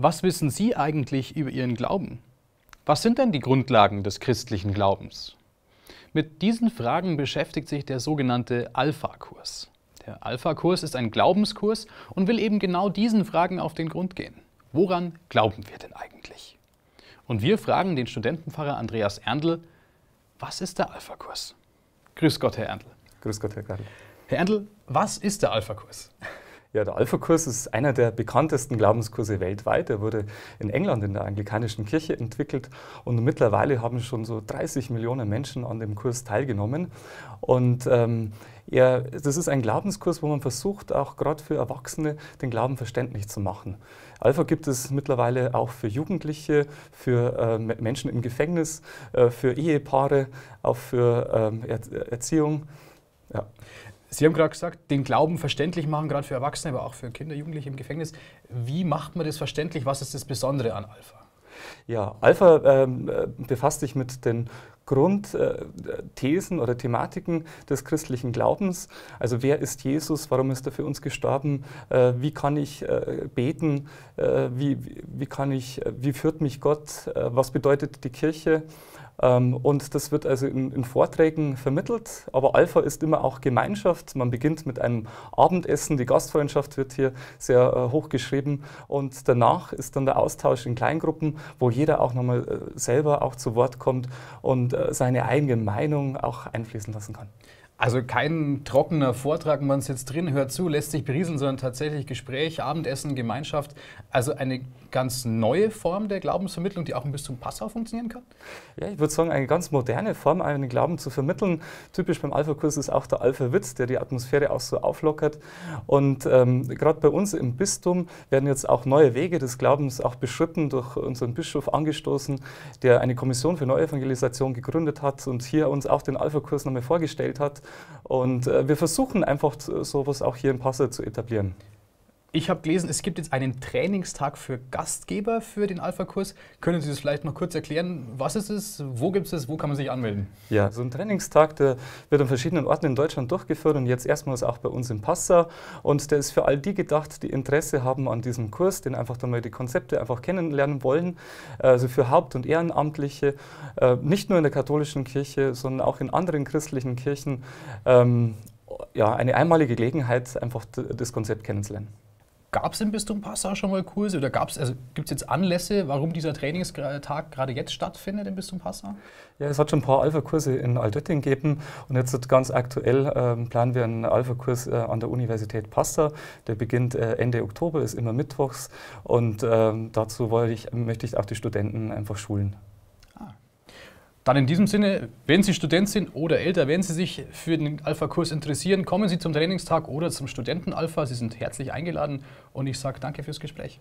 Was wissen Sie eigentlich über Ihren Glauben? Was sind denn die Grundlagen des christlichen Glaubens? Mit diesen Fragen beschäftigt sich der sogenannte Alpha-Kurs. Der Alpha-Kurs ist ein Glaubenskurs und will eben genau diesen Fragen auf den Grund gehen. Woran glauben wir denn eigentlich? Und wir fragen den Studentenpfarrer Andreas Erndl, was ist der Alpha-Kurs? Grüß Gott, Herr Erndl. Grüß Gott, Herr Karl. Herr Erndl, was ist der Alpha-Kurs? Ja, der Alpha-Kurs ist einer der bekanntesten Glaubenskurse weltweit. Er wurde in England in der anglikanischen Kirche entwickelt und mittlerweile haben schon so 30 Millionen Menschen an dem Kurs teilgenommen. Und ähm, er, das ist ein Glaubenskurs, wo man versucht, auch gerade für Erwachsene den Glauben verständlich zu machen. Alpha gibt es mittlerweile auch für Jugendliche, für äh, Menschen im Gefängnis, äh, für Ehepaare, auch für ähm, er Erziehung. Ja. Sie haben gerade gesagt, den Glauben verständlich machen, gerade für Erwachsene, aber auch für Kinder, Jugendliche im Gefängnis. Wie macht man das verständlich? Was ist das Besondere an Alpha? Ja, Alpha ähm, äh, befasst sich mit den Grundthesen äh, oder Thematiken des christlichen Glaubens. Also wer ist Jesus? Warum ist er für uns gestorben? Äh, wie kann ich äh, beten? Äh, wie, wie, kann ich, äh, wie führt mich Gott? was bedeutet die Kirche? Ähm, und das wird also in, in, Vorträgen vermittelt. Aber Alpha ist immer auch Gemeinschaft. Man beginnt mit einem Abendessen. Die Gastfreundschaft wird hier sehr äh, hoch geschrieben. Und danach ist dann der Austausch in Kleingruppen, wo jeder auch nochmal äh, selber auch zu Wort kommt und äh, seine eigene Meinung auch einfließen lassen kann. Also kein trockener Vortrag, man sitzt drin, hört zu, lässt sich berieseln, sondern tatsächlich Gespräch, Abendessen, Gemeinschaft. Also eine ganz neue Form der Glaubensvermittlung, die auch ein bisschen Passau funktionieren kann? Ja, ich würde sagen, eine ganz moderne Form, einen Glauben zu vermitteln. Typisch beim Alpha-Kurs ist auch der Alpha-Witz, der die Atmosphäre auch so auflockert. Und ähm, gerade bei uns im Bistum werden jetzt auch neue Wege des Glaubens auch beschritten, durch unseren Bischof angestoßen, der eine Kommission für Neuevangelisation gegründet hat und hier uns auch den Alpha-Kurs nochmal vorgestellt hat und äh, wir versuchen einfach sowas auch hier in Passau zu etablieren. Ich habe gelesen, es gibt jetzt einen Trainingstag für Gastgeber für den Alpha-Kurs. Können Sie das vielleicht noch kurz erklären? Was ist es? Wo gibt es es? Wo kann man sich anmelden? Ja, so ein Trainingstag, der wird an verschiedenen Orten in Deutschland durchgeführt und jetzt erstmals auch bei uns in Passau. Und der ist für all die gedacht, die Interesse haben an diesem Kurs, den einfach dann mal die Konzepte einfach kennenlernen wollen. Also für Haupt- und Ehrenamtliche, äh, nicht nur in der katholischen Kirche, sondern auch in anderen christlichen Kirchen. Ähm, ja, eine einmalige Gelegenheit, einfach das Konzept kennenzulernen. Gab es im Bistum Passau schon mal Kurse oder also gibt es jetzt Anlässe, warum dieser Trainingstag gerade jetzt stattfindet im Bistum Passau? Ja, es hat schon ein paar Alpha-Kurse in Altötting gegeben und jetzt ganz aktuell ähm, planen wir einen Alpha-Kurs äh, an der Universität Passau. Der beginnt äh, Ende Oktober, ist immer mittwochs und ähm, dazu ich, möchte ich auch die Studenten einfach schulen. Dann in diesem Sinne, wenn Sie Student sind oder älter, wenn Sie sich für den Alpha-Kurs interessieren, kommen Sie zum Trainingstag oder zum Studenten-Alpha. Sie sind herzlich eingeladen und ich sage danke fürs Gespräch.